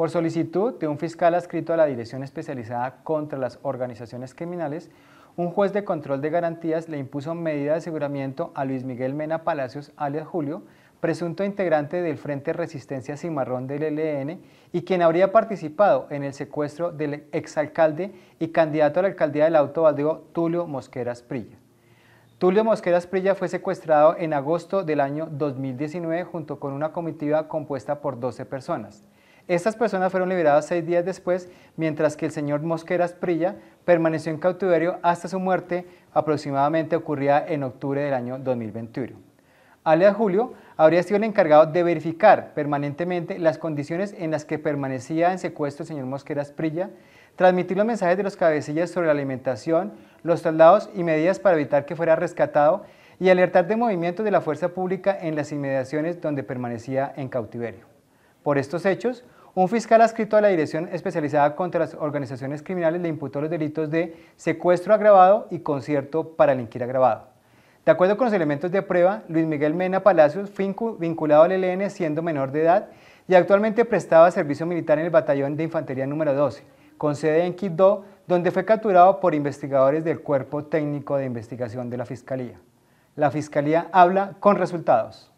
por solicitud de un fiscal adscrito a la Dirección Especializada contra las Organizaciones Criminales, un juez de control de garantías le impuso medida de aseguramiento a Luis Miguel Mena Palacios, alias Julio, presunto integrante del Frente Resistencia Cimarrón del ELN y quien habría participado en el secuestro del exalcalde y candidato a la alcaldía del auto Valdeo, Tulio Mosqueras Prilla. Tulio Mosqueras Prilla fue secuestrado en agosto del año 2019 junto con una comitiva compuesta por 12 personas. Estas personas fueron liberadas seis días después, mientras que el señor Mosqueras Prilla permaneció en cautiverio hasta su muerte, aproximadamente ocurrida en octubre del año 2021. Alias Julio habría sido el encargado de verificar permanentemente las condiciones en las que permanecía en secuestro el señor Mosqueras Prilla, transmitir los mensajes de los cabecillas sobre la alimentación, los traslados y medidas para evitar que fuera rescatado y alertar de movimientos de la fuerza pública en las inmediaciones donde permanecía en cautiverio. Por estos hechos, un fiscal adscrito a la Dirección Especializada contra las Organizaciones Criminales le imputó los delitos de secuestro agravado y concierto para delinquir agravado. De acuerdo con los elementos de prueba, Luis Miguel Mena Palacios vinculado al ELN siendo menor de edad y actualmente prestaba servicio militar en el Batallón de Infantería número 12, con sede en Quibdó, donde fue capturado por investigadores del Cuerpo Técnico de Investigación de la Fiscalía. La Fiscalía habla con resultados.